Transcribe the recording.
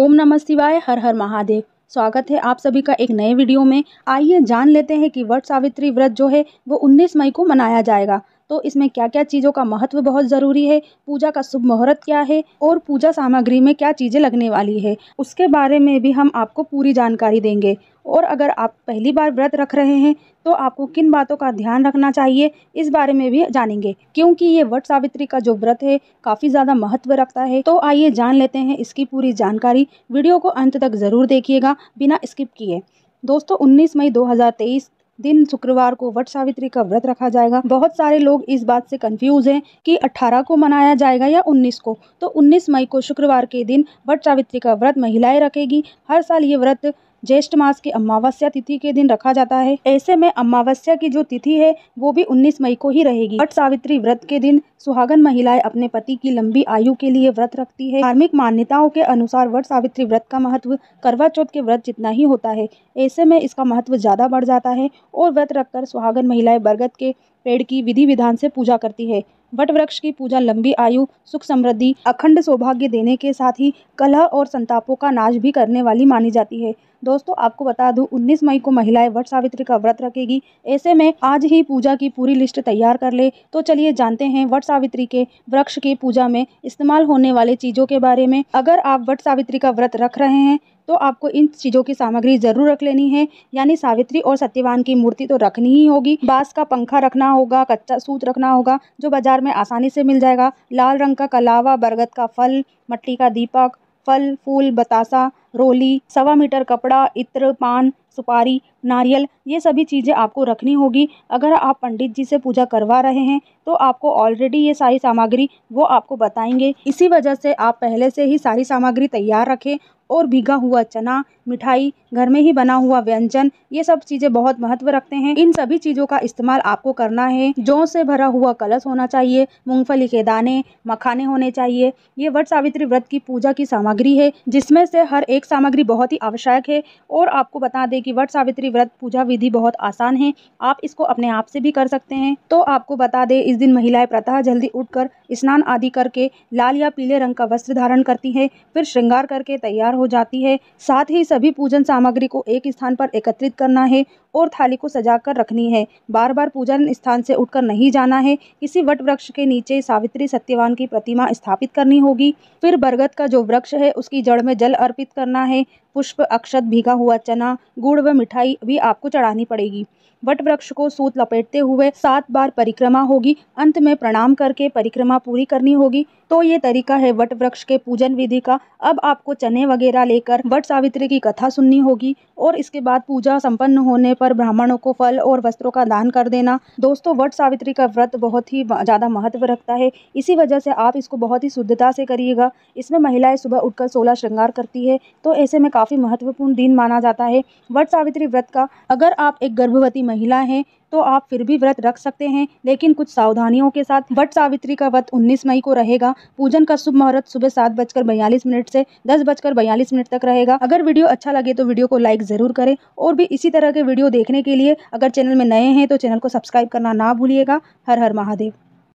ओम नमः शिवाय हर हर महादेव स्वागत है आप सभी का एक नए वीडियो में आइए जान लेते हैं कि वट सावित्री व्रत जो है वो 19 मई को मनाया जाएगा तो इसमें क्या क्या चीज़ों का महत्व बहुत ज़रूरी है पूजा का शुभ मुहूर्त क्या है और पूजा सामग्री में क्या चीज़ें लगने वाली है उसके बारे में भी हम आपको पूरी जानकारी देंगे और अगर आप पहली बार व्रत रख रहे हैं तो आपको किन बातों का ध्यान रखना चाहिए इस बारे में भी जानेंगे क्योंकि ये वट सावित्री का जो व्रत है काफ़ी ज़्यादा महत्व रखता है तो आइए जान लेते हैं इसकी पूरी जानकारी वीडियो को अंत तक ज़रूर देखिएगा बिना स्किप किए दोस्तों 19 मई 2023 दिन शुक्रवार को वट सावित्री का व्रत रखा जाएगा बहुत सारे लोग इस बात से कंफ्यूज हैं कि 18 को मनाया जाएगा या 19 को तो 19 मई को शुक्रवार के दिन वट सावित्री का व्रत महिलाएं रखेगी हर साल ये व्रत ज्येष्ठ मास की अमावस्या तिथि के दिन रखा जाता है ऐसे में अमावस्या की जो तिथि है वो भी 19 मई को ही रहेगी वट सावित्री व्रत के दिन सुहागन महिलाएं अपने पति की लंबी आयु के लिए व्रत रखती है धार्मिक मान्यताओं के अनुसार वट सावित्री व्रत का महत्व करवा चौथ के व्रत जितना ही होता है ऐसे में इसका महत्व ज्यादा बढ़ जाता है और व्रत रखकर सुहागन महिलाएं बरगद के पेड़ की विधि विधान से पूजा करती है वट वृक्ष की पूजा लंबी आयु सुख समृद्धि अखंड सौभाग्य देने के साथ ही कलह और संतापों का नाश भी करने वाली मानी जाती है दोस्तों आपको बता दूं 19 मई को महिलाएं वट सावित्री का व्रत रखेगी ऐसे में आज ही पूजा की पूरी लिस्ट तैयार कर ले तो चलिए जानते हैं वट सावित्री के वृक्ष की पूजा में इस्तेमाल होने वाले चीज़ों के बारे में अगर आप वट सावित्री का व्रत रख रहे हैं तो आपको इन चीज़ों की सामग्री जरूर रख लेनी है यानी सावित्री और सत्यवान की मूर्ति तो रखनी ही होगी बांस का पंखा रखना होगा कच्चा सूत रखना होगा जो बाजार में आसानी से मिल जाएगा लाल रंग का कलावा बरगद का फल मट्टी का दीपक फल फूल बतासा रोली सवा मीटर कपड़ा इत्र पान सुपारी नारियल ये सभी चीज़ें आपको रखनी होगी अगर आप पंडित जी से पूजा करवा रहे हैं तो आपको ऑलरेडी ये सारी सामग्री वो आपको बताएंगे इसी वजह से आप पहले से ही सारी सामग्री तैयार रखें और भीगा हुआ चना मिठाई घर में ही बना हुआ व्यंजन ये सब चीजें बहुत महत्व रखते हैं इन सभी चीजों का इस्तेमाल आपको करना है जौ से भरा हुआ कलश होना चाहिए मूंगफली के दाने मखाने होने चाहिए ये वट सावित्री व्रत की पूजा की सामग्री है जिसमें से हर एक सामग्री बहुत ही आवश्यक है और आपको बता दें कि वट सावित्री व्रत पूजा विधि बहुत आसान है आप इसको अपने आप से भी कर सकते हैं तो आपको बता दें इस दिन महिलाएं प्रतः जल्दी उठकर स्नान आदि करके लाल या पीले रंग का वस्त्र धारण करती है फिर श्रृंगार करके तैयार हो जाती है साथ ही सभी पूजन सामग्री को एक स्थान पर एकत्रित करना है और थाली को सजा कर रखनी है बार बार पूजन स्थान से उठकर नहीं जाना है किसी वट वृक्ष के नीचे सावित्री सत्यवान की प्रतिमा स्थापित करनी होगी फिर बरगद का जो वृक्ष है उसकी जड़ में जल अर्पित करना है पुष्प अक्षत भीगा हुआ चना गुड़ व मिठाई भी आपको चढ़ानी पड़ेगी वट वृक्ष को सूत लपेटते हुए सात बार परिक्रमा होगी अंत में प्रणाम करके परिक्रमा पूरी करनी होगी तो ये तरीका है वट वृक्ष के पूजन विधि का अब आपको चने वगैरह लेकर वट सावित्री की कथा सुननी होगी और इसके बाद पूजा संपन्न होने पर ब्राह्मणों को फल और वस्त्रों का दान कर देना दोस्तों वट सावित्री का व्रत बहुत ही ज़्यादा महत्व रखता है इसी वजह से आप इसको बहुत ही शुद्धता से करिएगा इसमें महिलाएं सुबह उठकर सोलह श्रृंगार करती है तो ऐसे में काफ़ी महत्वपूर्ण दिन माना जाता है वट सावित्री व्रत का अगर आप एक गर्भवती महिला हैं तो आप फिर भी व्रत रख सकते हैं लेकिन कुछ सावधानियों के साथ वट सावित्री का व्रत 19 मई को रहेगा पूजन का शुभ मुहूर्त सुबह सात बजकर बयालीस मिनट से दस बजकर बयालीस मिनट तक रहेगा अगर वीडियो अच्छा लगे तो वीडियो को लाइक जरूर करें और भी इसी तरह के वीडियो देखने के लिए अगर चैनल में नए हैं तो चैनल को सब्सक्राइब करना ना भूलिएगा हर हर महादेव